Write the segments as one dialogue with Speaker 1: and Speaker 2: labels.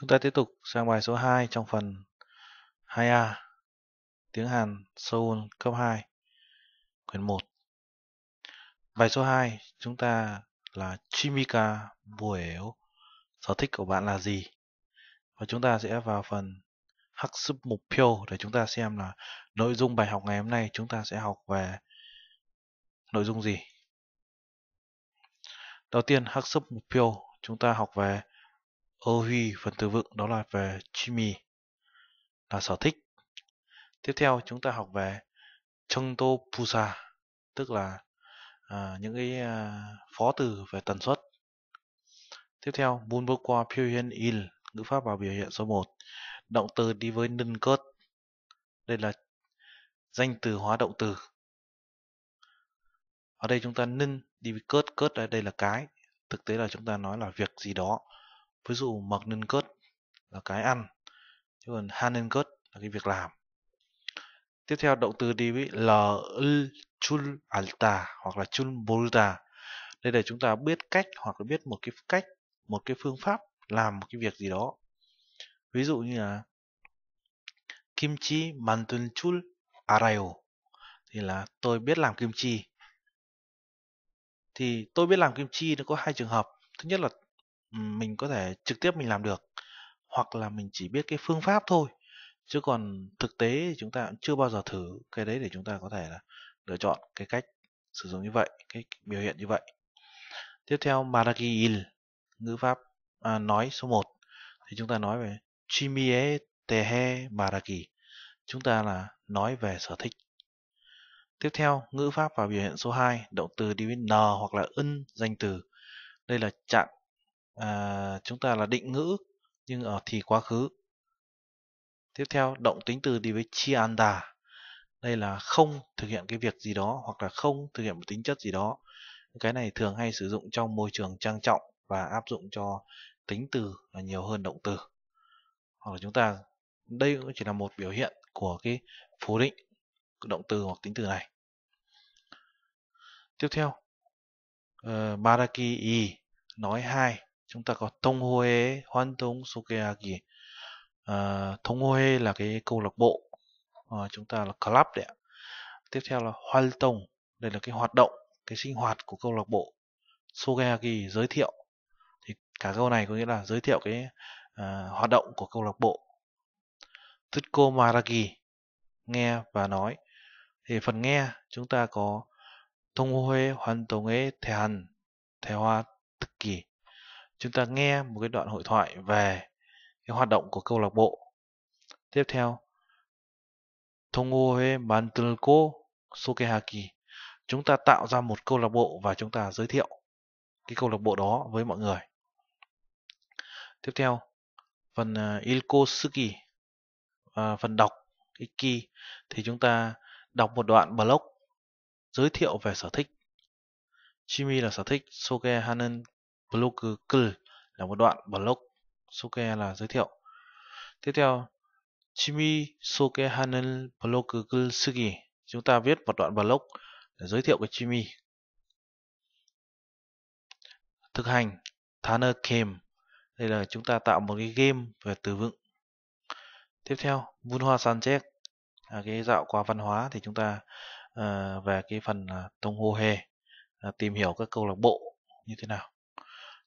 Speaker 1: Chúng ta tiếp tục sang bài số 2 trong phần 2A tiếng Hàn Seoul cấp 2 quyển 1. Bài số 2 chúng ta là Chimika buổi sở thích của bạn là gì? Và chúng ta sẽ vào phần hắc sức mục tiêu để chúng ta xem là nội dung bài học ngày hôm nay chúng ta sẽ học về nội dung gì. Đầu tiên hắc sức mục tiêu chúng ta học về Ô Huy phần từ vựng đó là về Jimmy là sở thích. Tiếp theo chúng ta học về Chung Tô Pusa tức là à, những cái à, phó từ về tần suất. Tiếp theo qua biểu hiện il ngữ pháp và biểu hiện số 1 động từ đi với nâng cốt đây là danh từ hóa động từ ở đây chúng ta nâng đi với cốt cốt đây, đây là cái thực tế là chúng ta nói là việc gì đó ví dụ nên Magnenkut là cái ăn chứ còn Hanenkut là cái việc làm tiếp theo động từ đi với l l chul alta hoặc là chul bolta đây để chúng ta biết cách hoặc là biết một cái cách một cái phương pháp làm một cái việc gì đó ví dụ như là kim kimchi mantun chul arayo thì là tôi biết làm kim chi thì tôi biết làm kim chi nó có hai trường hợp thứ nhất là mình có thể trực tiếp mình làm được hoặc là mình chỉ biết cái phương pháp thôi chứ còn thực tế thì chúng ta cũng chưa bao giờ thử cái đấy để chúng ta có thể là lựa chọn cái cách sử dụng như vậy cái biểu hiện như vậy tiếp theo Maragil ngữ pháp à, nói số 1 thì chúng ta nói về Chimie Tehe Maragi chúng ta là nói về sở thích tiếp theo ngữ pháp và biểu hiện số 2 động từ đi với n hoặc là ân danh từ đây là trạng à, chúng ta là định ngữ nhưng ở thì quá khứ tiếp theo động tính từ đi với chi anda đây là không thực hiện cái việc gì đó hoặc là không thực hiện một tính chất gì đó cái này thường hay sử dụng trong môi trường trang trọng và áp dụng cho tính từ là nhiều hơn động từ hoặc là chúng ta đây cũng chỉ là một biểu hiện của cái phủ định động từ hoặc tính từ này tiếp theo uh, ờ, Baraki i nói hai chúng ta có thông hoan 활동 소개하기 thông 동호회 là cái câu lạc bộ à, chúng ta là club đấy ạ tiếp theo là hoan 활동 đây là cái hoạt động cái sinh hoạt của câu lạc bộ sogeaki giới thiệu thì cả câu này có nghĩa là giới thiệu cái à, hoạt động của câu lạc bộ tutko maragi nghe và nói thì phần nghe chúng ta có thông hoan 동호회 활동에 hoa, thực kỳ chúng ta nghe một cái đoạn hội thoại về cái hoạt động của câu lạc bộ. Tiếp theo, Tongoe Mantelko Sokehaki. Chúng ta tạo ra một câu lạc bộ và chúng ta giới thiệu cái câu lạc bộ đó với mọi người. Tiếp theo, phần uh, Ilko Suki, uh, phần đọc Iki thì chúng ta đọc một đoạn blog giới thiệu về sở thích. Chimi là sở thích, Soke Hanen blockcle là một đoạn block soke là giới thiệu tiếp theo chimi soke hanel blockcle sugi chúng ta viết một đoạn block để giới thiệu cái chimi thực hành Tanner Game đây là chúng ta tạo một cái game về từ vựng tiếp theo Bun Hoa Sanchez à, cái dạo qua văn hóa thì chúng ta à, về cái phần à, tông hô hề à, tìm hiểu các câu lạc bộ như thế nào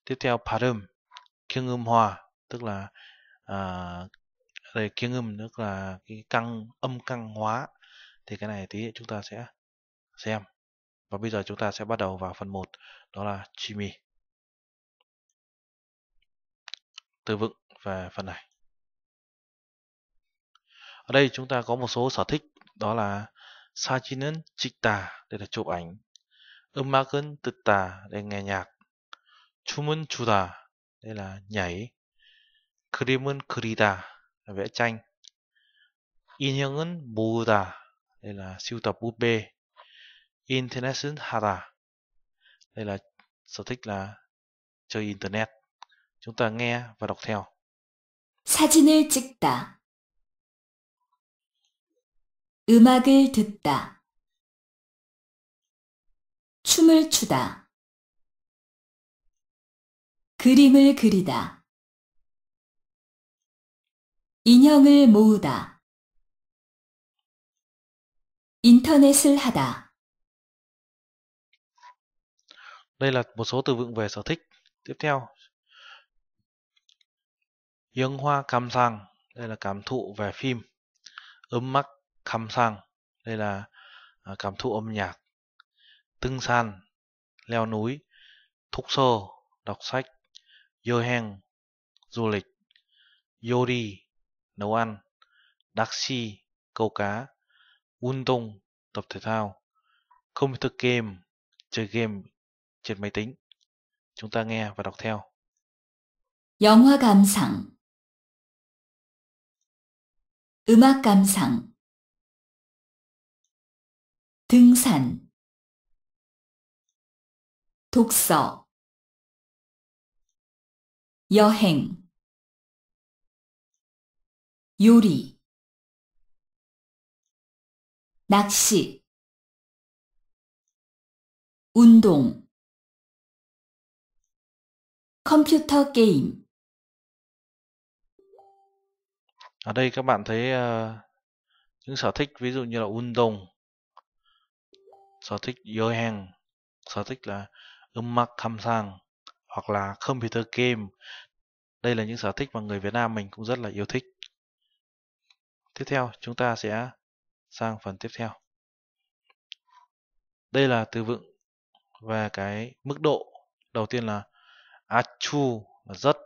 Speaker 1: tiếp theo parum kiêng âm hòa tức là à, đây kiêng âm tức là cái căng âm căng hóa thì cái này tí chúng ta sẽ xem và bây giờ chúng ta sẽ bắt đầu vào phần 1 đó là chimi từ vựng về phần này ở đây chúng ta có một số sở thích đó là sajinen chikta đây là chụp ảnh ummakun tutta để nghe nhạc 춤은 추다 đây là nhảy 그림은 그리다 là vẽ tranh 인형은 모으다 đây là siêu tập búp bê internet은 하다 đây là sở thích là chơi internet chúng ta nghe và đọc theo
Speaker 2: 사진을 찍다 음악을 듣다 춤을 추다 그림을 그리다. 인형을 모으다. 인터넷을 하다.
Speaker 1: Đây là một số từ vựng về sở thích. Tiếp theo. Yâng hoa cam sang. Đây là cảm thụ về phim. Ấm mắt, cam sang. Đây là à, cảm thụ âm nhạc. Tưng san. Leo núi. Thúc sơ. Đọc sách. Yoheng, du lịch, Yori, nấu ăn, Daxi, câu cá, Untung, tập thể thao, Computer Game, chơi game trên máy tính. Chúng ta nghe và đọc theo.
Speaker 2: 영화 감상 음악 감상 등산 독서 여행 요리 낚시 운동 컴퓨터 게임
Speaker 1: Ở đây các bạn thấy uh, những sở thích ví dụ như là 운동, sở thích 여행, sở thích là 음악 감상 hoặc là computer game. Đây là những sở thích mà người Việt Nam mình cũng rất là yêu thích. Tiếp theo, chúng ta sẽ sang phần tiếp theo. Đây là từ vựng và cái mức độ. Đầu tiên là achu là rất,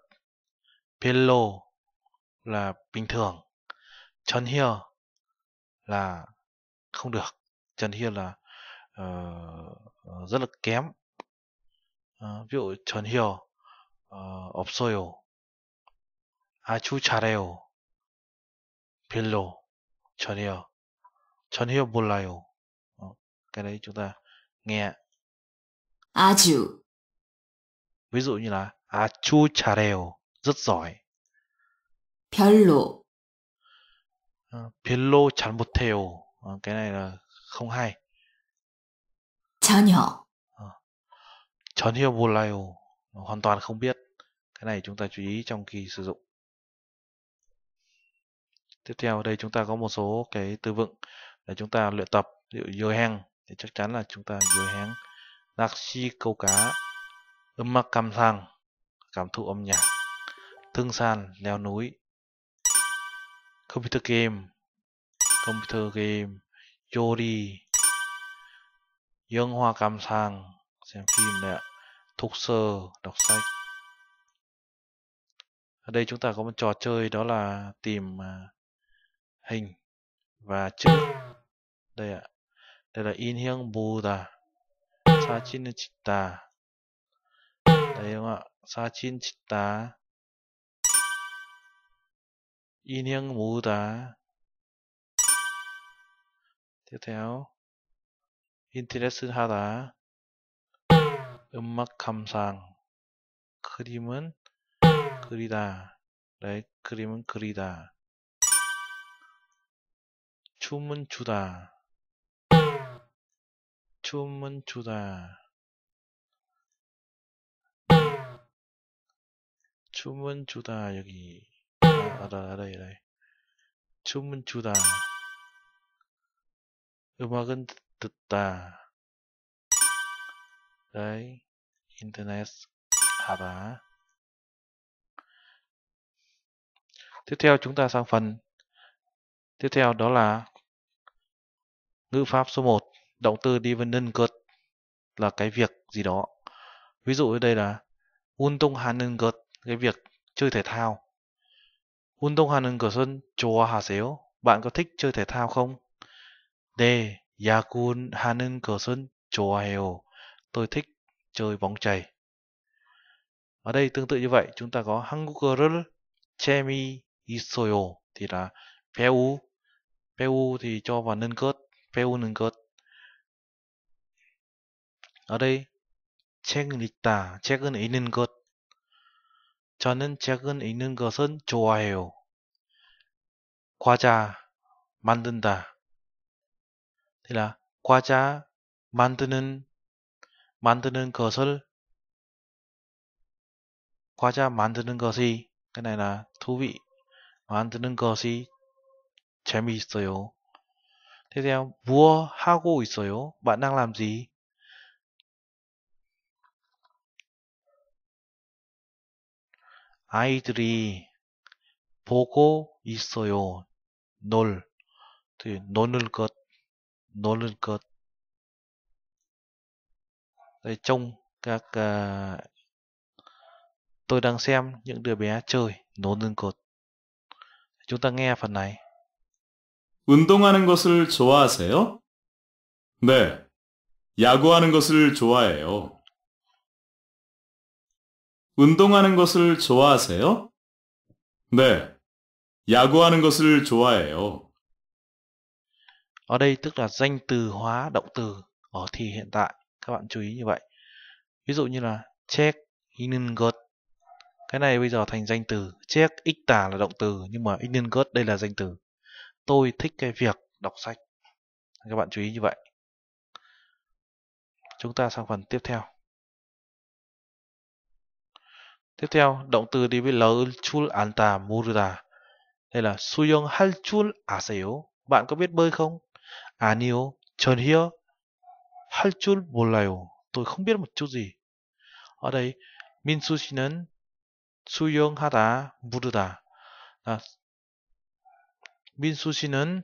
Speaker 1: pillow là bình thường, chân here là không được, chân here là uh, rất là kém 어, 전혀 어, 없어요. 아주 잘해요. 별로 전혀 전혀 몰라요. 어, cái đấy chúng ta nghe 아주 ví dụ như là 아주 잘해요. rất giỏi. 별로 어, 별로 잘 못해요. 어, cái này là không hay. 전혀 chọn 전혀 몰라요. hoàn toàn không biết. Cái này chúng ta chú ý trong khi sử dụng. Tiếp theo đây chúng ta có một số cái từ vựng để chúng ta luyện tập. Ví dụ hang thì chắc chắn là chúng ta hang đặc chi câu cá. âm Ummak cảm sang cảm thụ âm nhạc. Thương san leo núi. Computer game. Computer game. Yori. Dương hoa cảm sang xem phim này ạ thục sơ đọc sách ở đây chúng ta có một trò chơi đó là tìm à, hình và chữ đây ạ đây là in hiêng buddha sachin chitta đây không ạ sachin chitta in hiêng buddha tiếp theo interesting hara 음악 감상 그림은 그리다 like 그림은 그리다 춤은 추다 춤은 추다 춤은 추다 여기 아, 알아 알아 알아 춤은 추다 음악은 듣다 right Internet Java. À, tiếp theo chúng ta sang phần tiếp theo đó là ngữ pháp số 1, động từ dividend cợt là cái việc gì đó. Ví dụ ở đây là 운동 하는 것, cái việc chơi thể thao. 운동하는 hà 좋아하세요? Bạn có thích chơi thể thao không? d yakun 네, 야구하는 것은 heo Tôi thích chơi bóng chày. Ở đây tương tự như vậy, chúng ta có 한국어를 재미 있어요 thì là 배우 배우 thì cho vào nâng cớt 배우는 cớt ở đây 책은 있다 책은 있는 것 저는 책은 있는 것은 좋아해요 과자 만든다 thì là 과자 만드는 만드는 것을 과자 만드는 것이 그나 i 두비 만드는 것이 재미있어요. Tiếp 무엇 하고 있어요? b ạ 람지
Speaker 2: 아이들이 보고 있어요. 놀. 그
Speaker 1: 노는 것. 노는 것. Đây, trông các uh, tôi đang xem những đứa bé chơi nốn lên cột. Chúng ta nghe phần này. 운동하는
Speaker 3: 것을 좋아하세요? 네. 야구하는 것을 좋아해요. 운동하는 것을 좋아하세요? 네. 야구하는 것을 좋아해요.
Speaker 1: Ở đây tức là danh từ hóa động từ ở thì hiện tại các bạn chú ý như vậy ví dụ như là check ingert cái này bây giờ thành danh từ check x tả là động từ nhưng mà ingert đây là danh từ tôi thích cái việc đọc sách các bạn chú ý như vậy chúng ta sang phần tiếp theo tiếp theo động từ đi với lỡ chul anta muruda đây là suyong hal chul aseyo à bạn có biết bơi không 아니요 à 전혀 할줄 몰라요. 또흥미를못주지 어라 â 민수 씨는 수영하다, 물르다 아, 민수 씨는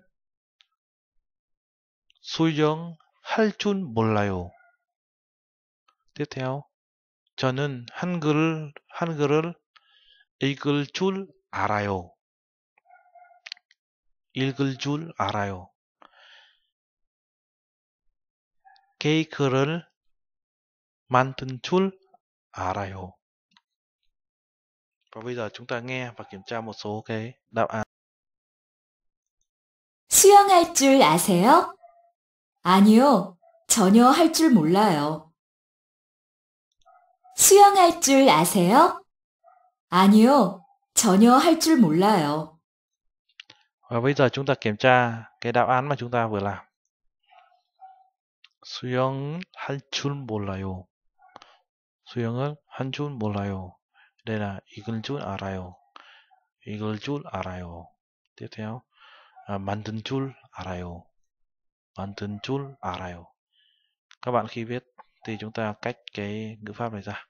Speaker 1: 수영할 줄 몰라요. t i 요 저는 한글을 한글을 읽을 줄 알아요. 읽을 줄 알아요.
Speaker 2: 케이크를 만든 줄
Speaker 1: 알아요. Và bây giờ chúng ta nghe và kiểm tra một số cái đáp án.
Speaker 4: 수영할 줄 아세요? 아니요, 전혀 할 줄 몰라요. 수영할 줄 아세요? 아니요, 전혀 할 줄 몰라요.
Speaker 1: Và bây giờ chúng ta kiểm tra cái đáp án mà chúng ta vừa làm. 수영을 할줄 몰라요. 수영을 한줄 몰라요. đây 이걸 줄 알아요. 이걸 줄 알아요. tiếp theo à, 만든 줄 알아요. 만든 줄 알아요. Các bạn khi viết thì chúng ta cách cái ngữ pháp này ra.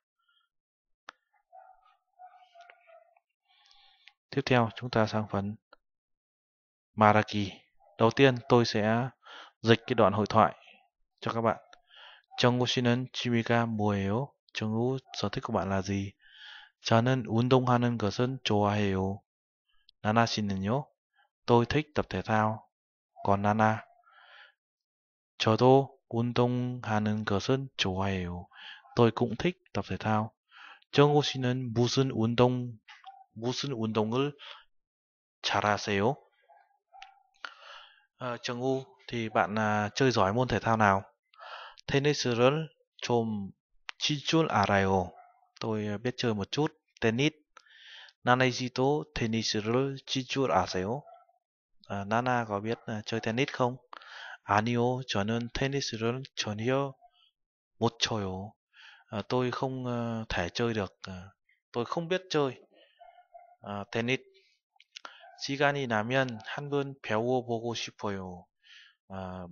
Speaker 1: Tiếp theo chúng ta sang phần Maraki. Đầu tiên tôi sẽ dịch cái đoạn hội thoại cho các bạn. 정우 씨는 취미가 뭐예요? 정우 sở thích của bạn là gì? Nên 저는 운동하는 것은 좋아해요. 나나 씨는요? Tôi thích tập thể thao. Còn Nana? Tôi 저도 운동하는 것은 좋아해요. Tôi cũng thích tập thể thao. 정우 씨는 무슨 운동 무슨 운동을 잘하세요? À, Trường U thì bạn à, chơi giỏi môn thể thao nào? 테니스를 좀칠줄 알아요. Tôi biết chơi một chút tennis. Nana이지도 테니스를 칠줄 아세요? À, Nana có biết chơi tennis không? 아니요, 저는 테니스를 전혀 못 쳐요. À, tôi không thể chơi được. À, tôi không biết chơi à, tennis. 시간이 나면 한번 배워보고 싶어요. 아,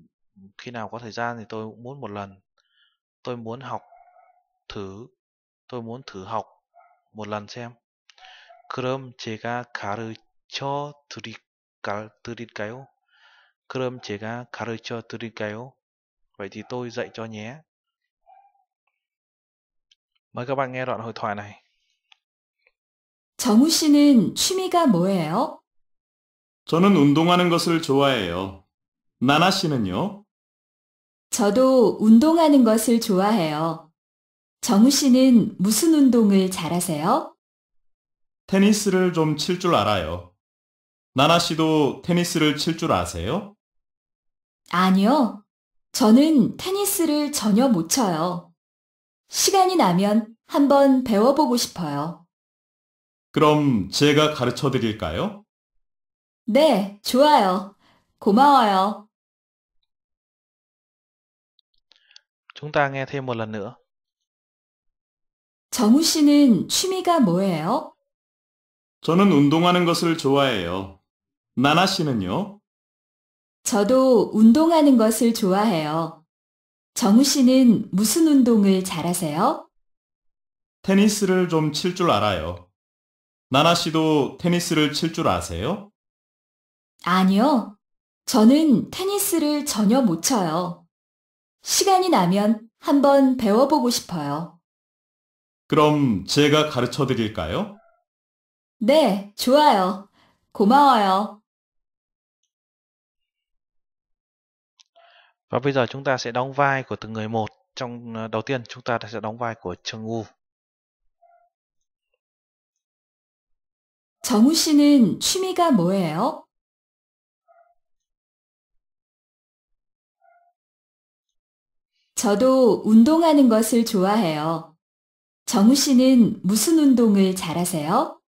Speaker 1: khi nào có thời gian thì tôi cũng muốn một lần tôi muốn học thử tôi muốn thử học một lần xem 그럼 제가 가르쳐 드릴, 드릴까요? 그럼 제가 가르쳐 드릴까요? Vậy thì tôi dạy cho nhé. Mời các bạn nghe đoạn hội thoại này.
Speaker 2: 정우
Speaker 4: 씨는 취미가 뭐예요?
Speaker 1: 저는 운동하는 것을 좋아해요.
Speaker 3: 나나 씨는요?
Speaker 4: 저도 운동하는 것을 좋아해요. 정우 씨는 무슨 운동을 잘하세요? 테니스를
Speaker 3: 좀 칠 줄 알아요. 나나 씨도 테니스를 칠 줄 아세요?
Speaker 4: 아니요. 저는 테니스를 전혀 못 쳐요. 시간이 나면 한번 배워보고 싶어요.
Speaker 3: 그럼
Speaker 1: 제가 가르쳐 드릴까요?
Speaker 4: 네, 좋아요. 고마워요.
Speaker 1: Chúng ta nghe thêm một lần nữa.
Speaker 2: 정우 씨는 취미가 뭐예요?
Speaker 3: 저는 운동하는 것을 좋아해요. 나나 씨는요?
Speaker 4: 저도 운동하는 것을 좋아해요. 정우 씨는 무슨 운동을 잘하세요?
Speaker 3: 테니스를 좀 칠 줄 알아요. 나나 씨도 테니스를 칠 줄 아세요?
Speaker 4: 아니요. 저는 테니스를 전혀 못 쳐요. 시간이 나면 한번 배워보고 싶어요.
Speaker 3: 그럼 제가 가르쳐 드릴까요?
Speaker 2: 네, 좋아요. 고마워요.
Speaker 1: Và bây giờ chúng ta sẽ đóng vai của từng người một. Trong đầu tiên chúng ta sẽ đóng vai của Trương U.
Speaker 2: 정우 씨는 취미가 뭐예요?
Speaker 4: 저도 운동하는 것을 좋아해요. 정우 씨는 무슨 운동을 잘하세요?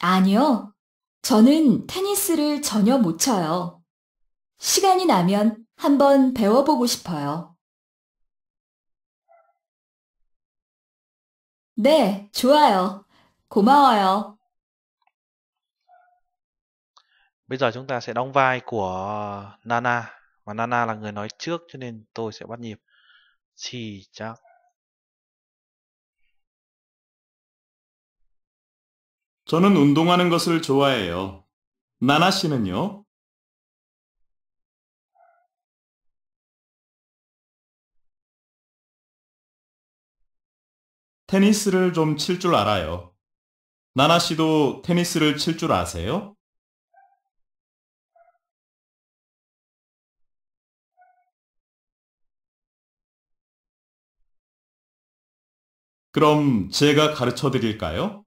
Speaker 4: 아니요. 저는 테니스를 전혀 못 쳐요. 시간이 나면 한번 배워보고 싶어요.
Speaker 2: 네, 좋아요. 고마워요.
Speaker 1: Bây giờ chúng ta sẽ đóng vai của Nana Và Nana là người nói trước cho nên tôi sẽ bắt nhịp 시작
Speaker 2: 저는 운동하는 것을 좋아해요. 나나 씨는요? 테니스를 좀 칠 줄 알아요. 나나 씨도 테니스를 칠 줄 아세요? 그럼 제가 가르쳐 드릴까요?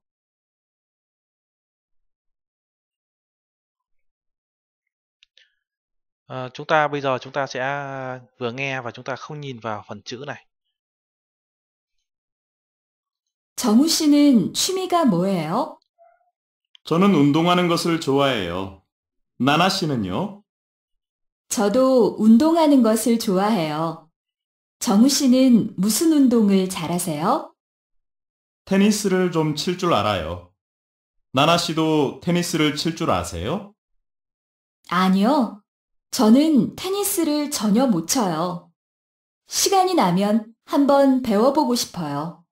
Speaker 1: À, chúng ta bây giờ chúng ta sẽ vừa nghe và chúng ta không nhìn vào phần chữ này.
Speaker 2: 정우 씨는 취미가
Speaker 4: 뭐예요?
Speaker 3: 저는 운동하는 것을 좋아해요. 나나 씨는요?
Speaker 4: 저도 운동하는 것을 좋아해요. 정우 씨는 무슨 운동을 잘하세요?
Speaker 3: 테니스를 좀 칠 줄 알아요. 나나 씨도 테니스를 칠 줄 아세요?
Speaker 4: 아니요. 저는 테니스를 전혀 못 쳐요. 시간이 나면 한번 배워보고 싶어요.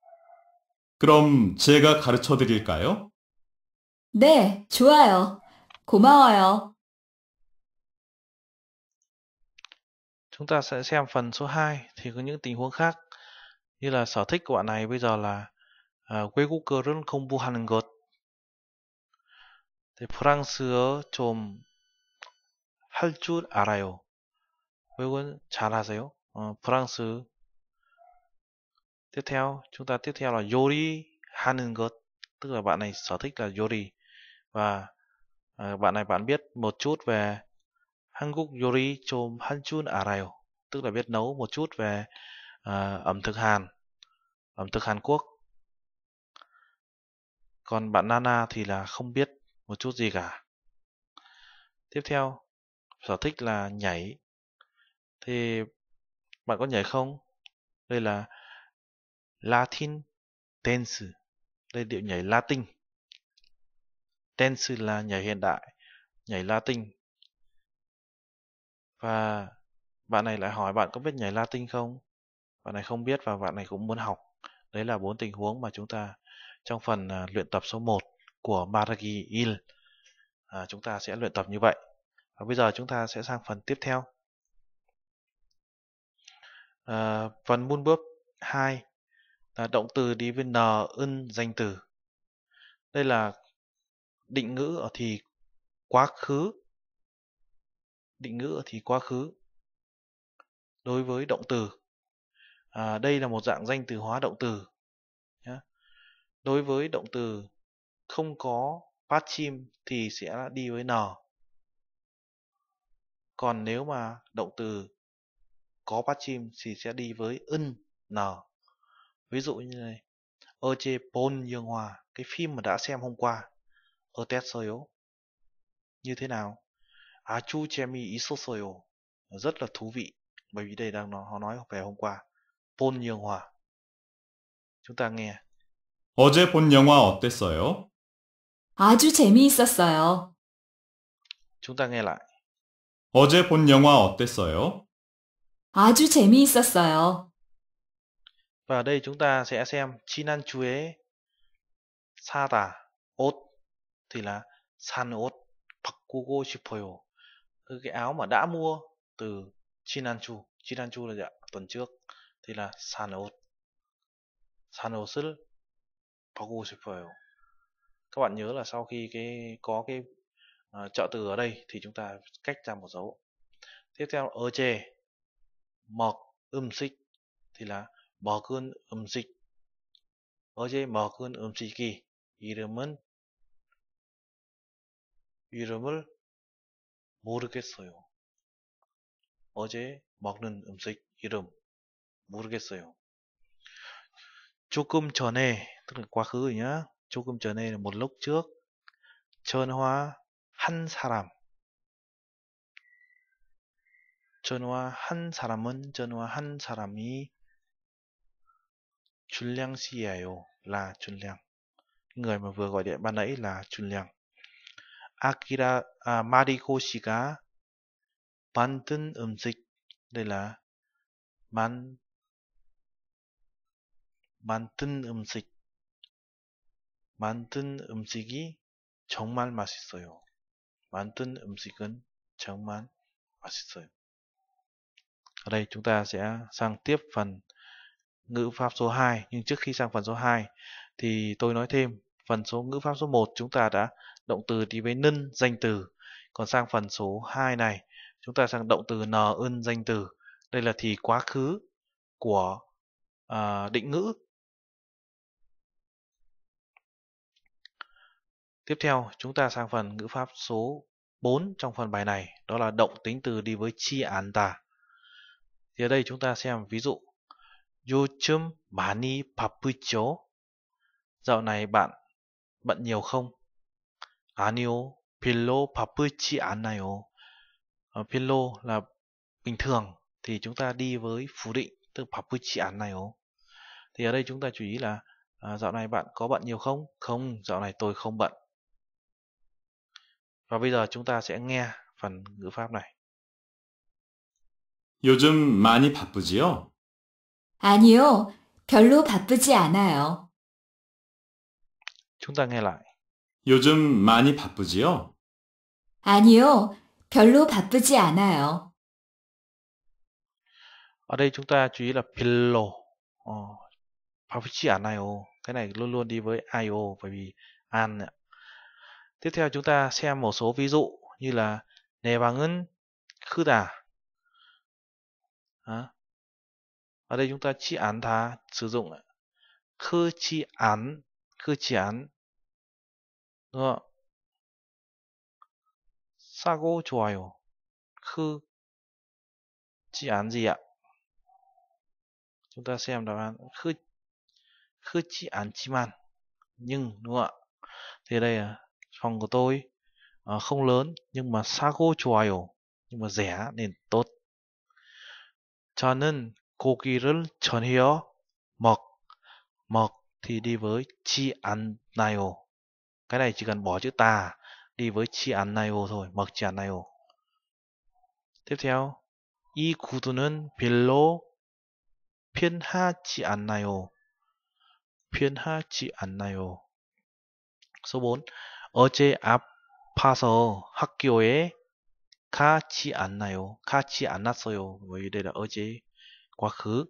Speaker 3: 그럼 제가 가르쳐
Speaker 1: 드릴까요?
Speaker 4: 네, 좋아요. 고마워요.
Speaker 1: Chúng ta thì có những tình huống khác như là sở thích của bạn này bây giờ là 아, 외국어를 공부하는 것. 네, 프랑스어 좀할줄 알아요. 외국은 잘 하세요. 어, 프랑스. Tiếp theo, chúng ta tiếp theo là 요리 하는 것. Tức là bạn này sở thích là 요리. Và à, bạn này bạn biết một chút về 한국 요리 좀한줄 알아요. Tức là biết nấu một chút về à, ẩm thực Hàn, ẩm thực Hàn Quốc. Còn bạn Nana thì là không biết một chút gì cả. Tiếp theo, sở thích là nhảy. Thì bạn có nhảy không? Đây là Latin dance. Đây điệu nhảy Latin. Dance là nhảy hiện đại, nhảy Latin. Và bạn này lại hỏi bạn có biết nhảy Latin không? Bạn này không biết và bạn này cũng muốn học. Đấy là bốn tình huống mà chúng ta trong phần à, luyện tập số 1 của Maragi Il à, chúng ta sẽ luyện tập như vậy và bây giờ chúng ta sẽ sang phần tiếp theo à, phần mun bước 2 là động từ đi với n ân danh từ đây là định ngữ ở thì quá khứ định ngữ ở thì quá khứ đối với động từ à, đây là một dạng danh từ hóa động từ đối với động từ không có phát chim thì sẽ đi với n. Còn nếu mà động từ có phát chim thì sẽ đi với ân n. Ví dụ như này, ơ chê pôn dương hòa, cái phim mà đã xem hôm qua, ơ tét sơ yếu. Như thế nào? Á chu che mi ý sơ sơ yếu. Rất là thú vị, bởi vì đây đang nó, họ nói về hôm qua. Pôn dương hòa. Chúng ta nghe.
Speaker 3: 어제 본 영화 어땠어요?
Speaker 4: 아주 재미있었어요.
Speaker 1: chúng ta nghe lại.
Speaker 3: 어제 본 영화 어땠어요?
Speaker 4: 아주 재미있었어요.
Speaker 1: Và ở đây chúng ta sẽ xem chinan chuế sa tà ốt thì là san ốt pakkugo shipoyo cái áo mà đã mua từ Chinanchu Chinanchu là dạ, tuần trước thì là san ốt san ốt 보고 싶어요. Các bạn nhớ là sau khi cái có cái uh, trợ từ ở đây thì chúng ta cách ra một dấu. Tiếp theo ở chê 먹 음식 thì là 먹은 음식. 어제 먹은 음식이 이름은 이름을
Speaker 2: 모르겠어요.
Speaker 1: 어제 먹는 음식 이름 모르겠어요. 조금 전에 tức là quá khứ rồi nhá 조금 전에 là một lúc trước 전화 한 사람 전화 한 사람은 전화 한 사람이 준량 씨예요 là 준량 người mà vừa gọi điện ban nãy là 준량 Akira à, Mariko 씨가 만든 음식 đây là man 만든 음식 만든 음식이 정말 맛있어요. 만든 음식은 정말 맛있어요. Ở đây chúng ta sẽ sang tiếp phần ngữ pháp số 2. Nhưng trước khi sang phần số 2 thì tôi nói thêm phần số ngữ pháp số 1 chúng ta đã động từ đi với nân danh từ. Còn sang phần số 2 này chúng ta sang động từ n ơn danh từ. Đây là thì quá khứ của à, định ngữ Tiếp theo, chúng ta sang phần ngữ pháp số 4 trong phần bài này, đó là động tính từ đi với chi án ta. Thì ở đây chúng ta xem ví dụ 요즘 많이 바쁘죠? Dạo này bạn bận nhiều không? 아니요, 별로 바쁘지 않아요. 별로 là bình thường thì chúng ta đi với phủ định tức 바쁘지 않아요. Thì ở đây chúng ta chú ý là à, dạo này bạn có bận nhiều không? Không, dạo này tôi không bận. Và bây giờ chúng ta sẽ nghe phần ngữ pháp này.
Speaker 2: 요즘 많이 바쁘지요?
Speaker 4: 아니요, 별로 바쁘지 않아요.
Speaker 3: chúng ta nghe
Speaker 1: lại. 요즘 많이 바쁘지요?
Speaker 4: 아니요, 별로 바쁘지 않아요.
Speaker 1: Ở đây chúng ta chú ý là 별로, 어, 바쁘지 않아요. Cái này luôn luôn đi với io bởi vì an Tiếp theo chúng ta xem một số ví dụ như là 내 방은 크다. À. Ở đây chúng ta chi án thá sử dụng khư chi án, khư chi án. Đúng không? 싸고 좋아요. khư chi án gì ạ? Chúng ta xem đáp án khư khư chi án chi man. Nhưng đúng không ạ? Thì đây là phòng của tôi uh, không lớn nhưng mà 사고 좋아요 nhưng mà rẻ nên tốt 저는 고기를 전혀 먹먹 thì đi với chi ăn cái này chỉ cần bỏ chữ ta đi với chi ăn thôi 먹 chi ăn nayo tiếp theo 이 구두는 별로 편하지 않나요? 편하지 않나요? Số 4. 어제 아파서 학교에 가지 않나요? 가지 않았어요. 뭐 đây là 어제 quá khứ.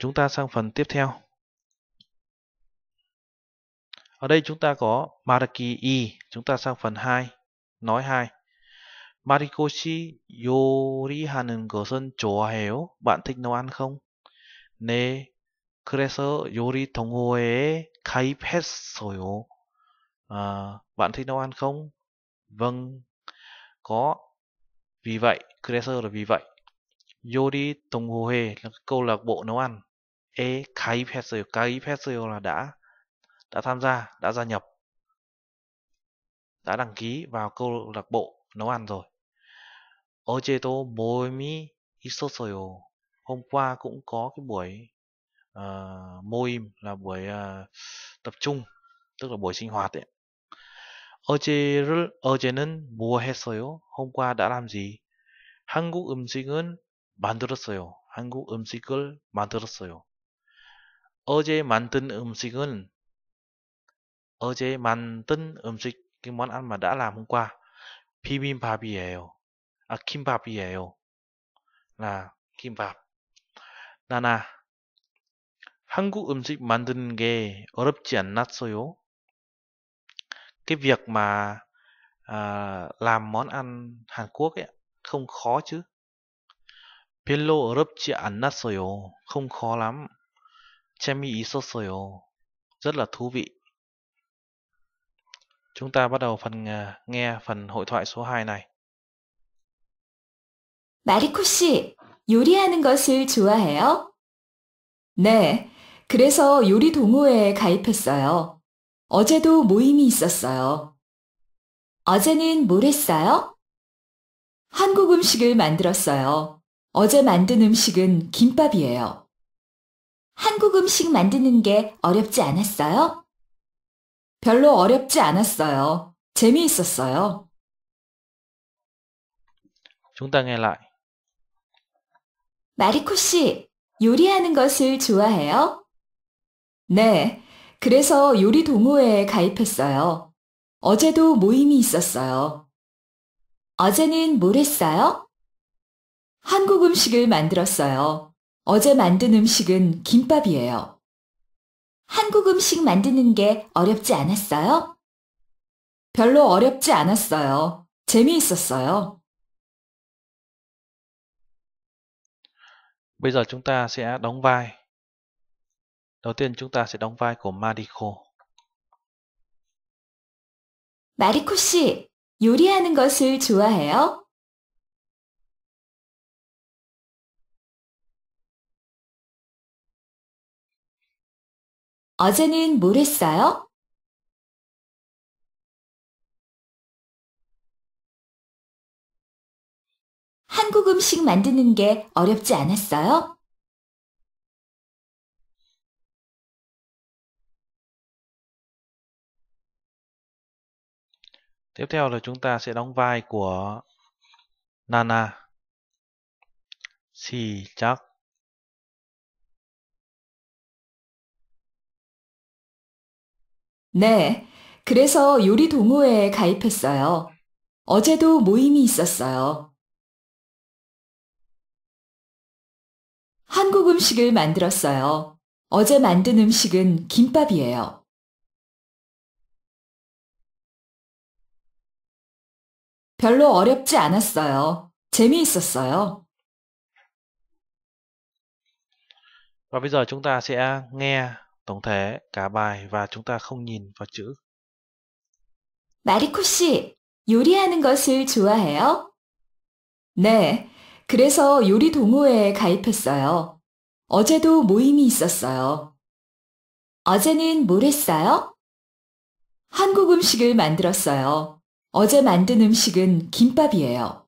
Speaker 1: Chúng ta sang phần tiếp theo. Ở đây chúng ta có Maraki i, chúng ta sang phần 2, nói 2. Marikoshi 요리하는 것은 좋아해요? Bạn thích nấu ăn không? 네, 그래서 요리 동호회에 가입했어요. 아, bạn thích nấu ăn không? Vâng, có. Vì vậy, 그래서 là vì vậy. Yori 동호회 là câu lạc bộ nấu ăn. E 가입했어요. 가입했어요 là đã đã tham gia, đã gia nhập. Đã đăng ký vào câu lạc bộ nấu ăn rồi. 어제도 모임이 Isosoyo. Hôm qua cũng có cái buổi uh, moim là buổi uh, tập trung tức là buổi sinh hoạt ấy. 어제를 어제는 뭐 했어요? hôm qua đã làm gì? 한국 음식은 만들었어요. 한국 음식을 만들었어요. 어제 만든 음식은 어제 만든 음식 cái món ăn mà đã làm hôm qua 비빔밥이에요. 아 김밥이에요. là 김밥. 나나 한국 음식 만드는 게 어렵지 않았어요. Cái việc mà à, làm món ăn Hàn Quốc ấy không khó chứ. 별로 어렵지 않았어요. Không khó lắm. 재미있었어요. Rất là thú vị. Chúng ta bắt đầu phần à, nghe phần hội thoại số 2 này.
Speaker 4: 마리코 씨, 요리하는 것을 좋아해요? 네, 그래서 요리 동호회에 가입했어요. 어제도 모임이 있었어요. 어제는 뭘 했어요? 한국 음식을 만들었어요. 어제 만든 음식은 김밥이에요. 한국 음식 만드는 게 어렵지 않았어요? 별로 어렵지 않았어요. 재미있었어요.
Speaker 1: 중단해라.
Speaker 4: 마리코 씨, 요리하는 것을 좋아해요? 네, 그래서 요리 동호회에 가입했어요. 어제도 모임이 있었어요. 어제는 뭘 했어요? 한국 음식을 만들었어요. 어제 만든 음식은 김밥이에요. 한국 음식 만드는 게 어렵지 않았어요? 별로 어렵지 않았어요.
Speaker 1: 재미있었어요. Bây giờ chúng ta sẽ đóng vai Đầu tiên chúng ta sẽ đóng vai của Mariko.
Speaker 2: 마리코 씨, 요리하는 것을 좋아해요? 어제는 뭘 했어요? 한국 음식 만드는 게 어렵지 않았어요?
Speaker 1: Tiếp theo là chúng ta sẽ đóng vai của Nana. 시작
Speaker 2: 네, 그래서 요리 동호회에 가입했어요. 어제도 모임이 있었어요. 한국 음식을 만들었어요. 어제 만든 음식은 김밥이에요.
Speaker 4: 별로 어렵지 않았어요. 재미있었어요.
Speaker 1: Và bây giờ chúng ta sẽ nghe tổng thể cả bài và chúng ta không nhìn vào chữ.
Speaker 4: 마리코 씨, 요리하는 것을 좋아해요? 네, 그래서 요리 동호회에 가입했어요. 어제도 모임이 있었어요. 어제는 뭘 했어요? 한국 음식을 만들었어요. 어제 만든 음식은 김밥이에요.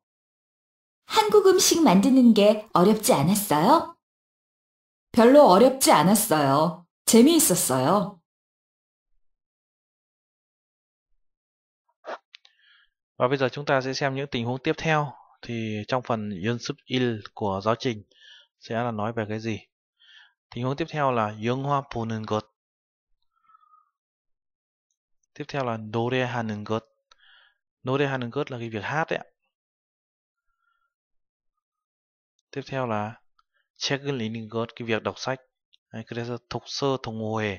Speaker 4: 한국 음식 만드는 게 어렵지 않았어요? 별로 어렵지 않았어요. 재미있었어요.
Speaker 1: Và bây giờ chúng ta sẽ xem những tình huống tiếp theo. Thì trong phần Yunsub Il của giáo trình sẽ là nói về cái gì? Tình huống tiếp theo là 영화 보는 것. tiếp theo là 노래하는 것 nối đây cốt là cái việc hát đấy ạ. tiếp theo là check cốt cái việc đọc sách đấy, cái là thục sơ thùng huề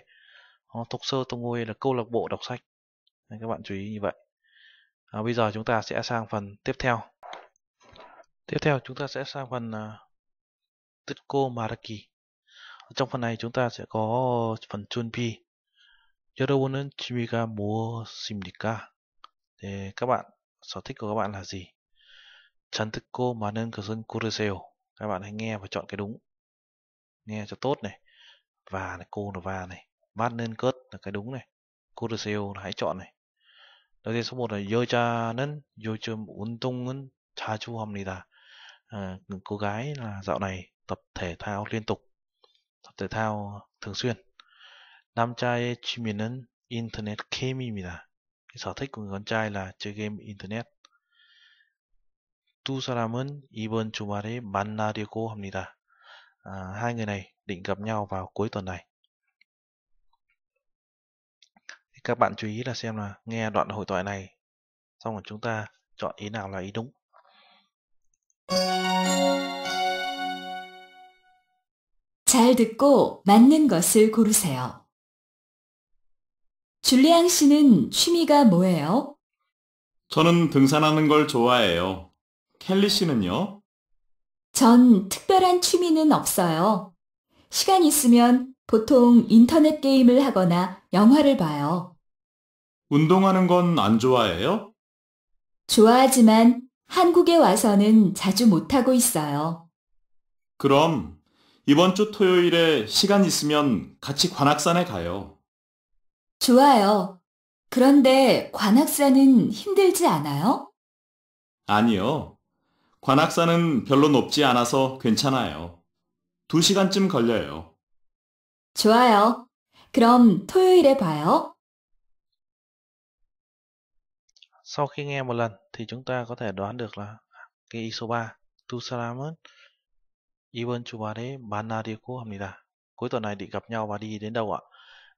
Speaker 1: thục sơ thùng ngồi là câu lạc bộ đọc sách đấy, các bạn chú ý như vậy à, bây giờ chúng ta sẽ sang phần tiếp theo tiếp theo chúng ta sẽ sang phần uh, à, Tutko Maraki trong phần này chúng ta sẽ có phần chuẩn bị 여러분은 취미가 무엇입니까? 네, các bạn sở thích của các bạn là gì? chân cô mà nên 많은 것은 고르세요. Các bạn hãy nghe và chọn cái đúng. Nghe cho tốt này. Và này, cô là và này. Bát nên cất là cái đúng này. 고르세요 là hãy chọn này. Đầu tiên số 1 là cha nên 여자는 cha chu 자주 đi ta cô gái là dạo này tập thể thao liên tục. Tập thể thao thường xuyên. nam chim internet 취미는 인터넷 ta cái sở thích của người con trai là chơi game internet. Tu 사람은 이번 주말에 만나려고 합니다. À, hai người này định gặp nhau vào cuối tuần này. Thì các bạn chú ý là xem là nghe đoạn hội thoại này xong rồi chúng ta chọn ý nào là ý đúng.
Speaker 4: 잘 듣고 맞는 것을 고르세요. 줄리앙 씨는 취미가 뭐예요?
Speaker 3: 저는 등산하는 걸 좋아해요. 켈리 씨는요?
Speaker 4: 전 특별한 취미는 없어요. 시간 있으면 보통 인터넷 게임을 하거나 영화를 봐요.
Speaker 3: 운동하는 건 안 좋아해요?
Speaker 4: 좋아하지만 한국에 와서는 자주 못하고 있어요.
Speaker 3: 그럼 이번 주 토요일에 시간 있으면 같이 관악산에 가요.
Speaker 4: 좋아요. 그런데 관악산은 힘들지 않아요?
Speaker 3: 아니요. 관악산은 별로 높지 않아서 괜찮아요.
Speaker 1: 두 시간쯤 걸려요.
Speaker 4: 좋아요. 그럼 토요일에 봐요.
Speaker 1: Sau khi nghe một lần thì chúng ta có thể đoán được là cái ý số 3 Tusaram은 이번 주말에 만나려고 합니다. cuối tuần này định gặp nhau và đi đến đâu ạ?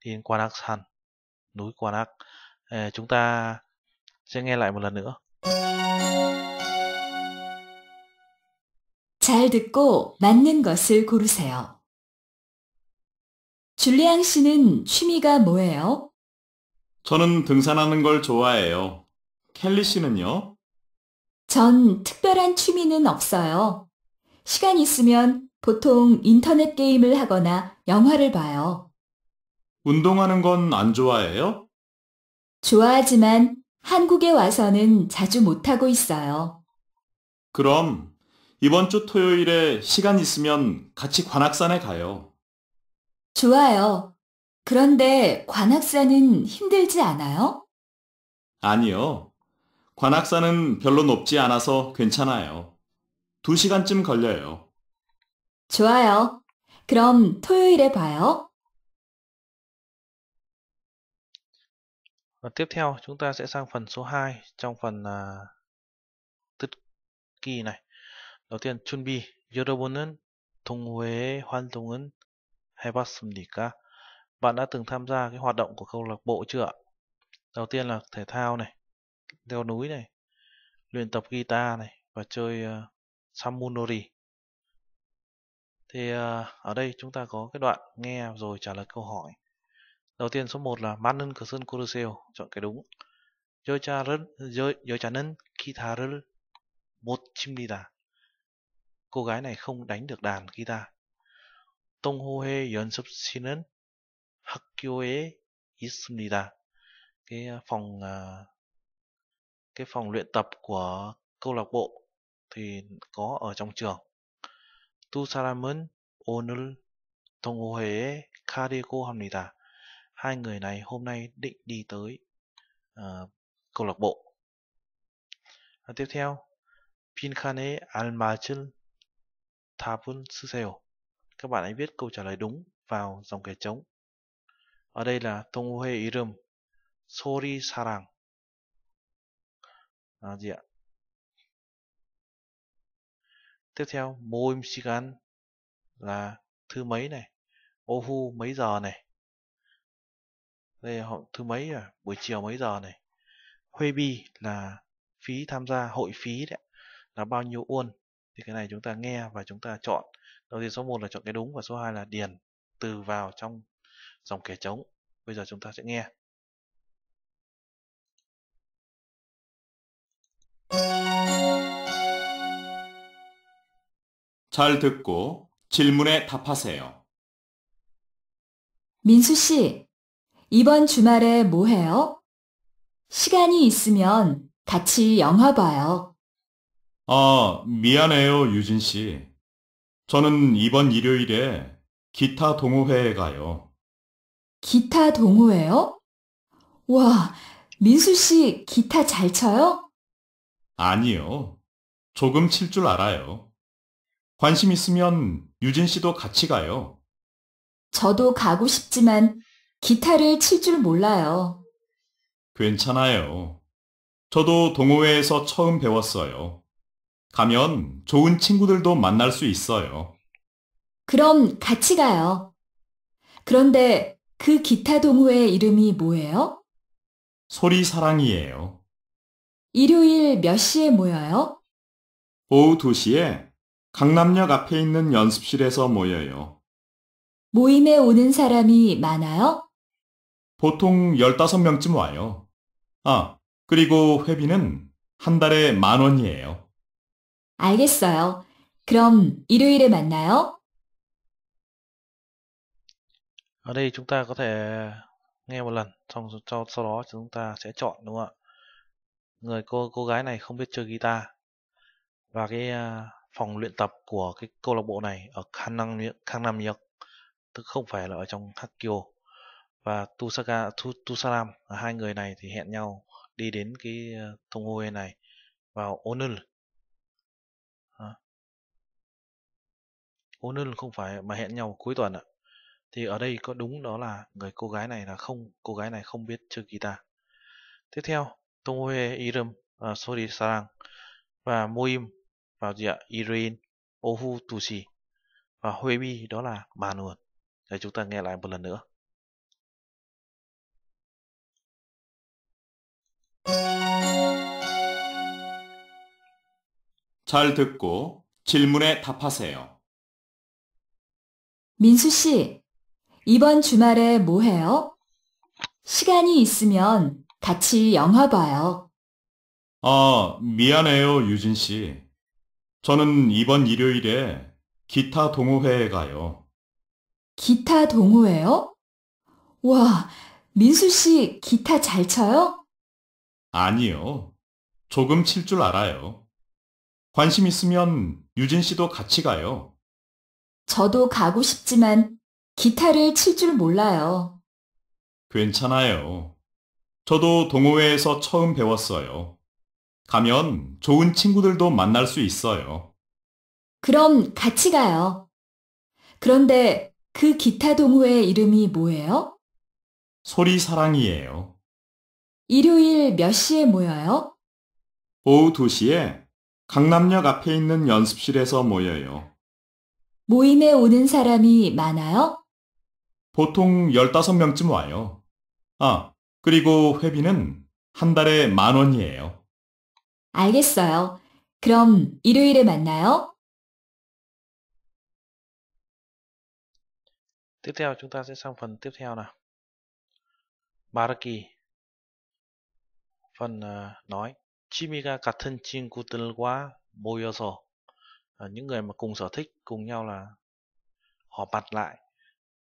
Speaker 1: Đi đến Quan Aksan. núi Quan à, chúng ta sẽ nghe lại một lần nữa
Speaker 4: 잘 듣고 맞는 것을 고르세요. 줄리앙 씨는 취미가 뭐예요?
Speaker 3: 저는 등산하는 걸 좋아해요. 켈리 씨는요?
Speaker 4: 전 특별한 취미는 없어요. 시간 있으면 보통 인터넷 게임을 하거나 영화를 봐요.
Speaker 3: 운동하는 건 안 좋아해요?
Speaker 4: 좋아하지만 한국에 와서는 자주 못하고 있어요.
Speaker 3: 그럼 이번 주 토요일에 시간 있으면 같이 관악산에 가요.
Speaker 4: 좋아요. 그런데 관악산은 힘들지 않아요?
Speaker 3: 아니요. 관악산은 별로 높지 않아서 괜찮아요. 두시간쯤 걸려요.
Speaker 4: 좋아요.
Speaker 2: 그럼 토요일에 봐요.
Speaker 1: Và tiếp theo chúng ta sẽ sang phần số 2 trong phần à, tức kỳ này. Đầu tiên chuẩn 준비 여러분은 동호회 활동은 해봤습니까? Bạn đã từng tham gia cái hoạt động của câu lạc bộ chưa ạ? Đầu tiên là thể thao này, leo núi này, luyện tập guitar này và chơi uh, samunori. Thì uh, ở đây chúng ta có cái đoạn nghe rồi trả lời câu hỏi. Đầu tiên số 1 là 맞는 것은 고르세요. Chọn cái đúng. cha cha 여자를 여, 여자는 기타를 못 칩니다. Cô gái này không đánh được đàn guitar. hô 동호회 연습 씨는 학교에 있습니다. Cái à, phòng à, cái phòng luyện tập của câu lạc bộ thì có ở trong trường. 두 사람은 오늘 동호회에 가려고 합니다 hai người này hôm nay định đi tới uh, câu lạc bộ. À, tiếp theo, Pinkhane Almachil Thapun Suseo. Các bạn hãy viết câu trả lời đúng vào dòng kẻ trống. Ở đây là Tonguhe Irum Sori Sarang. À, gì ạ? Tiếp theo, Moim Sigan là thứ mấy này, Ohu mấy giờ này, đây là thứ mấy à buổi chiều mấy giờ này huê bi là phí tham gia hội phí đấy là bao nhiêu won thì cái này chúng ta nghe và chúng ta chọn đầu tiên số 1 là chọn cái đúng và số 2 là điền từ vào trong dòng kẻ trống bây giờ chúng ta sẽ nghe
Speaker 3: 잘 듣고 질문에 답하세요.
Speaker 4: 민수 씨, 이번 주말에 뭐 해요? 시간이 있으면 같이 영화 봐요.
Speaker 3: 아, 미안해요, 유진 씨. 저는 이번 일요일에 기타 동호회에 가요.
Speaker 4: 기타 동호회요? 와, 민수 씨 기타 잘 쳐요?
Speaker 3: 아니요. 조금 칠 줄 알아요. 관심 있으면 유진 씨도 같이 가요.
Speaker 4: 저도 가고 싶지만 기타를 칠 줄 몰라요.
Speaker 3: 괜찮아요. 저도 동호회에서 처음 배웠어요. 가면 좋은 친구들도 만날 수 있어요.
Speaker 4: 그럼 같이 가요. 그런데 그 기타 동호회 이름이 뭐예요?
Speaker 3: 소리 사랑이에요.
Speaker 4: 일요일 몇 시에 모여요?
Speaker 3: 오후 2시에 강남역 앞에 있는 연습실에서 모여요.
Speaker 4: 모임에 오는 사람이 많아요?
Speaker 3: 보통 15명쯤 와요. 아, 그리고 회비는 한 달에 만
Speaker 1: 원이에요.
Speaker 4: 알겠어요. 그럼 일요일에 만나요.
Speaker 1: Ở đ chúng ta có thể nghe một lần, xong sau, sau đó chúng ta sẽ chọn đúng không ạ? Người cô cô gái này không biết chơi guitar và cái phòng luyện tập của cái câu lạc bộ này ở k h a n g n a m Gangnam Yok, tức không phải là ở trong Hakkyo. và Tusaka Tusaram hai người này thì hẹn nhau đi đến cái ờ, Thung hôi này vào Onul Onul không phải mà hẹn nhau cuối tuần ạ thì ở đây có đúng đó là người cô gái này là không cô gái này không biết chơi guitar tiếp theo Tomoe Iram uh, sorry Sarang và Moim vào gì ạ Irin Ohu Tusi và Huemi đó là bà Manuel để chúng ta nghe lại một lần nữa
Speaker 3: 잘 듣고 질문에 답하세요.
Speaker 4: 민수 씨, 이번 주말에 뭐 해요? 시간이 있으면 같이 영화 봐요.
Speaker 3: 아, 미안해요, 유진 씨. 저는 이번 일요일에 기타 동호회에 가요.
Speaker 4: 기타 동호회요? 와, 민수 씨 기타 잘 쳐요?
Speaker 3: 아니요. 조금 칠 줄 알아요. 관심 있으면 유진 씨도 같이 가요.
Speaker 4: 저도 가고 싶지만 기타를 칠 줄 몰라요.
Speaker 3: 괜찮아요. 저도 동호회에서 처음 배웠어요. 가면 좋은 친구들도 만날 수 있어요.
Speaker 4: 그럼 같이 가요. 그런데 그 기타 동호회 이름이 뭐예요?
Speaker 3: 소리 사랑이에요.
Speaker 4: 일요일 몇 시에 모여요?
Speaker 3: 오후 2시에 강남역 앞에 있는 연습실에서 모여요.
Speaker 4: 모임에 오는 사람이 많아요?
Speaker 3: 보통 15명쯤 와요. 아, 그리고 회비는 한 달에 만 원이에요.
Speaker 4: 알겠어요.
Speaker 2: 그럼 일요일에 만나요.
Speaker 1: Tiếp theo chúng ta sẽ phần ờ, nói chimiga 취미가 같은 친구들과 모여서 những người mà cùng sở thích cùng nhau là họ mặt lại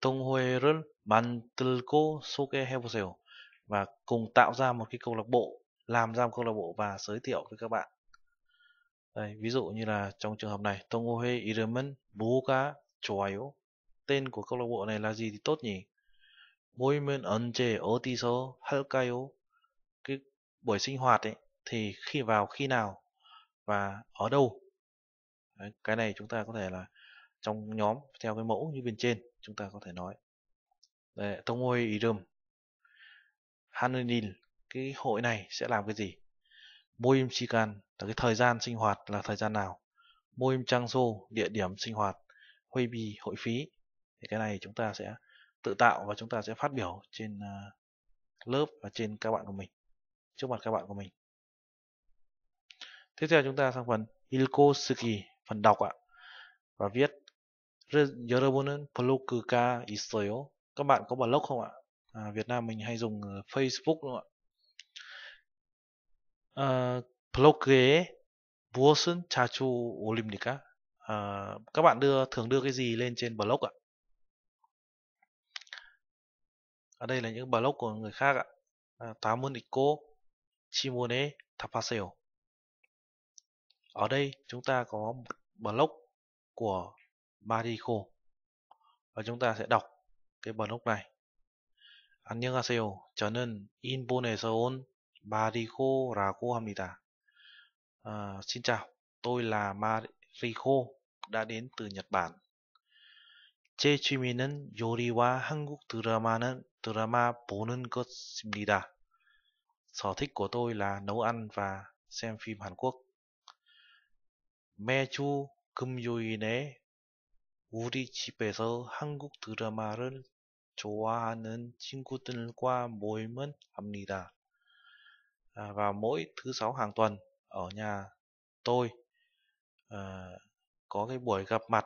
Speaker 1: 동호회를 만들고 소개해보세요 và cùng tạo ra một cái câu lạc bộ làm ra một câu lạc bộ và giới thiệu với các bạn Đây, ví dụ như là trong trường hợp này 동호회 이름은 뭐가 좋아요 tên của câu lạc bộ này là gì thì tốt nhỉ 모임은 언제 어디서 할까요 buổi sinh hoạt ấy, thì khi vào khi nào và ở đâu Đấy, cái này chúng ta có thể là trong nhóm theo cái mẫu như bên trên chúng ta có thể nói Đấy, tông ngôi irum hanunil cái hội này sẽ làm cái gì moim shikan là cái thời gian sinh hoạt là thời gian nào moim changso địa điểm sinh hoạt huy bì hội phí thì cái này chúng ta sẽ tự tạo và chúng ta sẽ phát biểu trên à, lớp và trên các bạn của mình trước mặt các bạn của mình tiếp theo chúng ta sang phần Ilkosuki phần đọc ạ và viết 여러분은 블로그가 있어요 các bạn có blog không ạ à, Việt Nam mình hay dùng ờ, Facebook đúng không ạ ờ, à, 블로그에 chachu 자주 các bạn đưa thường đưa cái gì lên trên blog ạ ở đây là những blog của người khác ạ tám môn 은 있고 Shimone Tapaseo. Ở đây chúng ta có một block của Mariko và chúng ta sẽ đọc cái block này. 안녕하세요. 저는 일본에서 온 마리코라고 합니다. À, xin chào, tôi là Mariko đã đến từ Nhật Bản. 제 취미는 요리와 한국 드라마는 드라마 보는 것입니다. Sở thích của tôi là nấu ăn và xem phim Hàn Quốc. 매주 금요일에 우리 집에서 한국 드라마를 좋아하는 친구들과 모임은 합니다. À, và mỗi thứ sáu hàng tuần ở nhà tôi à, có cái buổi gặp mặt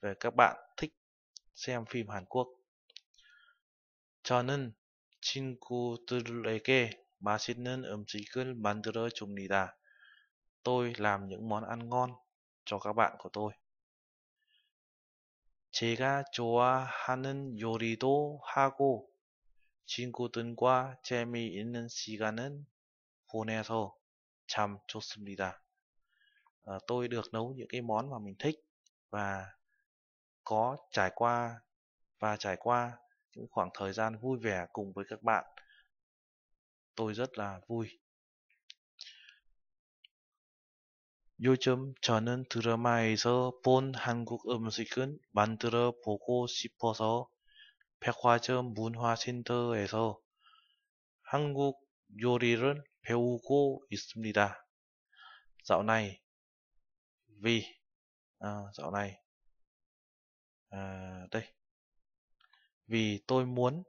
Speaker 1: về các bạn thích xem phim Hàn Quốc. 저는 친구들에게 맛있는 음식을 만들어 줍니다. Tôi làm những món ăn ngon cho các bạn của tôi. 제가 좋아하는 요리도 하고 친구들과 재미있는 시간은 보내서 참 좋습니다. À, tôi được nấu những cái món mà mình thích và có trải qua và trải qua những khoảng thời gian vui vẻ cùng với các bạn tôi rất là vui. 요즘 저는 드라마에서 본 한국 음식은 만들어 보고 싶어서 백화점 문화센터에서 한국 요리를 배우고 있습니다. Dạo này vì à, dạo này à, đây vì tôi muốn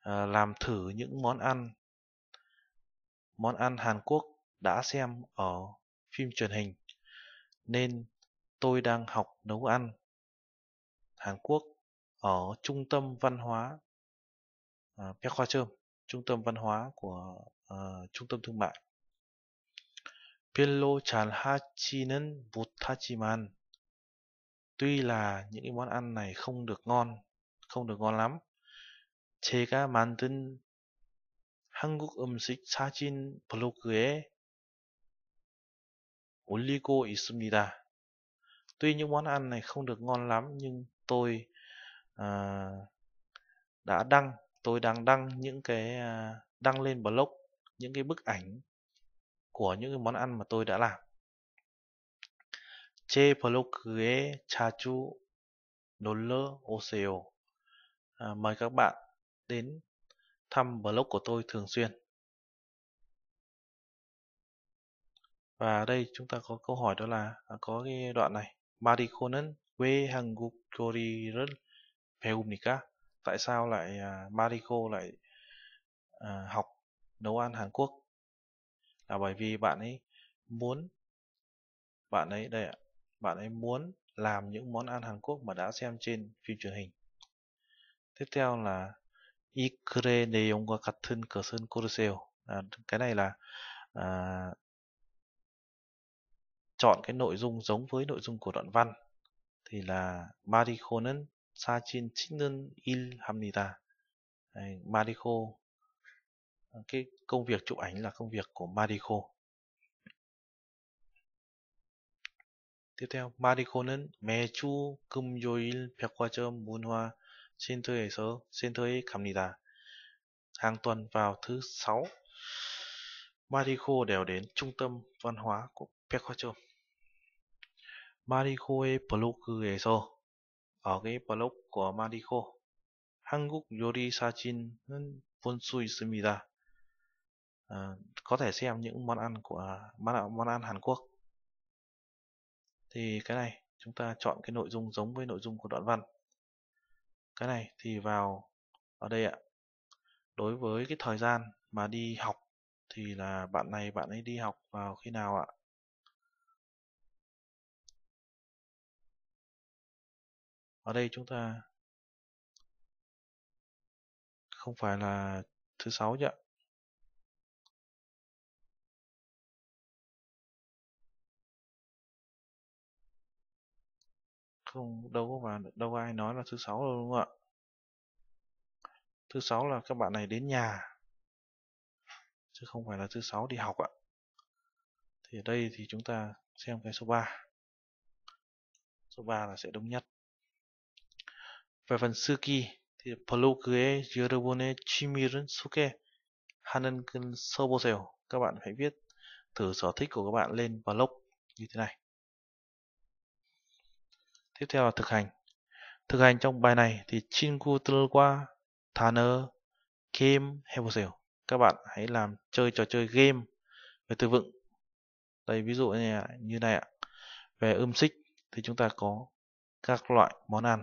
Speaker 1: à, làm thử những món ăn món ăn Hàn Quốc đã xem ở phim truyền hình nên tôi đang học nấu ăn Hàn Quốc ở trung tâm văn hóa à, Pyeongchang, trung tâm văn hóa của à, trung tâm thương mại. 별로 잘 하지는 못하지만 tuy là những món ăn này không được ngon, không được ngon lắm. 제가 만든 한국 음식 사진 블로그에 올리고 있습니다. Tuy những món ăn này không được ngon lắm nhưng tôi à, đã đăng, tôi đang đăng những cái à, đăng lên blog những cái bức ảnh của những cái món ăn mà tôi đã làm. 제 블로그에 자주 놀러 오세요. À, mời các bạn đến thăm blog của tôi thường xuyên. Và ở đây chúng ta có câu hỏi đó là à, có cái đoạn này. 마리코는 quê 한국 요리를 배웁니까? Tại sao lại uh, Mariko lại à, học nấu ăn Hàn Quốc? Là bởi vì bạn ấy muốn bạn ấy đây ạ, bạn ấy muốn làm những món ăn Hàn Quốc mà đã xem trên phim truyền hình. Tiếp theo là 이 글의 내용과 같은 것은 고르세요. À, cái này là à, chọn cái nội dung giống với nội dung của đoạn văn thì là 마리코는 사진 찍는 일 합니다. Đây, 마리코 cái công việc chụp ảnh là công việc của 마리코. tiếp theo 마리코는 매주 금요일 백화점 문화 Xin thưa 센터에서 센터에 갑니다. Hàng tuần vào thứ sáu, Mariko đều đến trung tâm văn hóa của Pekhochom. Mariko의 블로그에서 ở cái blog của Mariko 한국 요리 사진은 볼수 있습니다. Simida có thể xem những món ăn của món, món ăn Hàn Quốc. Thì cái này chúng ta chọn cái nội dung giống với nội dung của đoạn văn cái này thì vào ở đây ạ đối với cái thời gian mà đi học thì là bạn này bạn ấy đi học vào khi nào ạ
Speaker 2: ở đây chúng ta không phải là thứ sáu nhỉ
Speaker 1: không đâu có vào đâu ai nói là thứ sáu đâu đúng không ạ thứ sáu là các bạn này đến nhà chứ không phải là thứ sáu đi học ạ thì ở đây thì chúng ta xem cái số 3 số 3 là sẽ đúng nhất về phần sư kỳ thì plokue yerobone chimirin suke hanen soboseyo các bạn hãy viết thử sở thích của các bạn lên blog như thế này Tiếp theo là thực hành. Thực hành trong bài này thì Chinku Tlwa thana Game Hebosel. Các bạn hãy làm chơi trò chơi game về từ vựng. Đây ví dụ như, như này ạ. Về ươm xích thì chúng ta có các loại món ăn.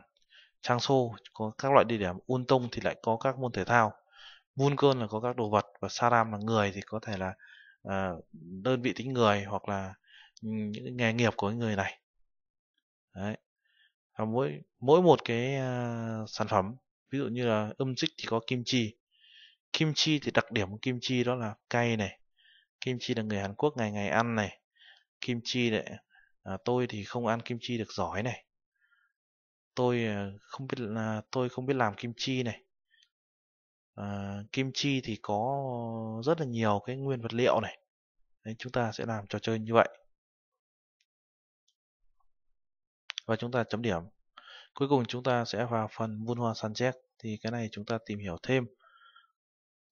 Speaker 1: Trang xô có các loại địa điểm. Un tông thì lại có các môn thể thao. Vulcan là có các đồ vật và Saram là người thì có thể là uh, đơn vị tính người hoặc là ừ, những nghề nghiệp của người này. Đấy và mỗi mỗi một cái uh, sản phẩm ví dụ như là âm trích thì có kim chi kim chi thì đặc điểm của kim chi đó là cay này kim chi là người Hàn Quốc ngày ngày ăn này kim chi lại à, tôi thì không ăn kim chi được giỏi này tôi à, không biết là tôi không biết làm kim chi này à, kim chi thì có rất là nhiều cái nguyên vật liệu này Đấy, chúng ta sẽ làm trò chơi như vậy và chúng ta chấm điểm. Cuối cùng chúng ta sẽ vào phần buôn hoa Sanchez thì cái này chúng ta tìm hiểu thêm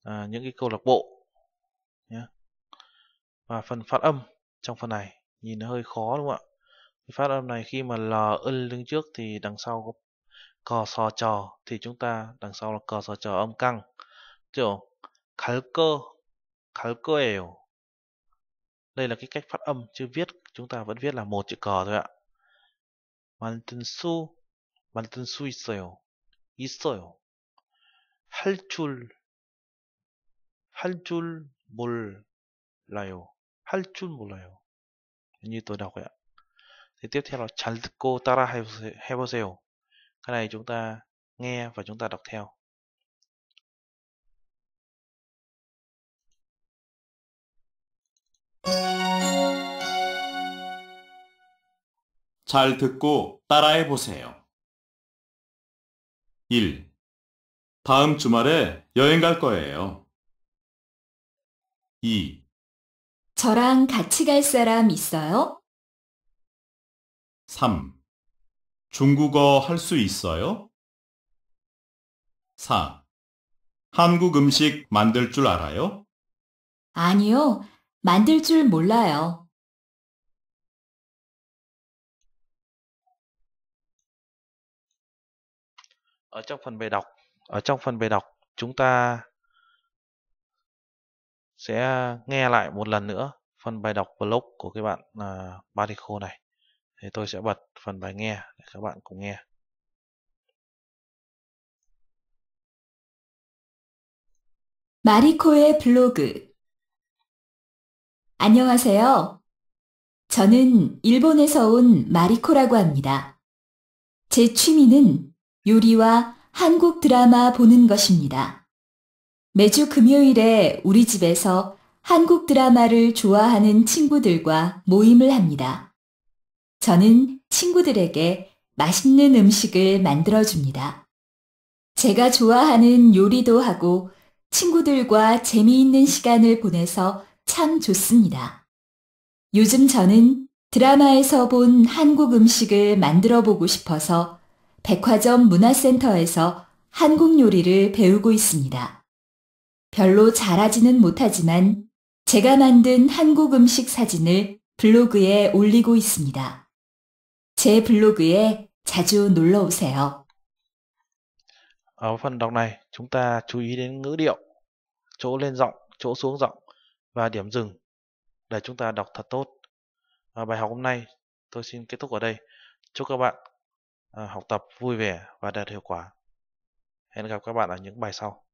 Speaker 1: à, những cái câu lạc bộ nhé. Và phần phát âm trong phần này nhìn nó hơi khó đúng không ạ? phát âm này khi mà l ân đứng trước thì đằng sau có cò sò trò thì chúng ta đằng sau là cò sò trò âm căng. Kiểu khál cơ, khál cơ ẻo. Đây là cái cách phát âm chứ viết chúng ta vẫn viết là một chữ cò thôi ạ. 만든 수 만든 수 있어요. 있어요. 할 줄 할 줄 몰라요. 할 줄 몰라요. như Thì tiếp theo là 잘 듣고 따라 해보세요. Cái này chúng ta nghe và chúng ta đọc theo.
Speaker 2: Thank you. 잘 듣고 따라해 보세요. 1. 다음 주말에 여행 갈 거예요. 2. 저랑 같이 갈 사람 있어요? 3. 중국어 할 수 있어요?
Speaker 3: 4. 한국 음식 만들 줄 알아요?
Speaker 2: 아니요, 만들 줄 몰라요.
Speaker 1: ở trong phần bài đọc ở trong phần bài đọc chúng ta sẽ nghe lại một lần nữa phần bài đọc blog của các bạn là uh, Batico này thì tôi sẽ bật phần bài nghe để các bạn cùng nghe
Speaker 2: 마리코의
Speaker 4: 블로그 안녕하세요. 저는 일본에서 온 마리코라고 합니다. 제 취미는 요리와 한국 드라마 보는 것입니다. 매주 금요일에 우리 집에서 한국 드라마를 좋아하는 친구들과 모임을 합니다. 저는 친구들에게 맛있는 음식을 만들어줍니다. 제가 좋아하는 요리도 하고 친구들과 재미있는 시간을 보내서 참 좋습니다. 요즘 저는 드라마에서 본 한국 음식을 만들어 보고 싶어서 백화점 문화센터에서 한국 요리를 배우고 있습니다. 별로 잘하지는 못하지만 제가 만든 한국 음식 사진을 블로그에 올리고 있습니다. 제 블로그에 자주 놀러 오세요.
Speaker 1: Ở phần đọc này, chúng ta chú ý đến ngữ điệu, chỗ lên giọng, chỗ xuống giọng và điểm dừng để chúng ta đọc thật tốt. À, bài học hôm nay tôi xin kết thúc ở đây. Chúc các bạn Ờ, học tập vui vẻ và đạt hiệu quả. Hẹn gặp các bạn ở những bài sau.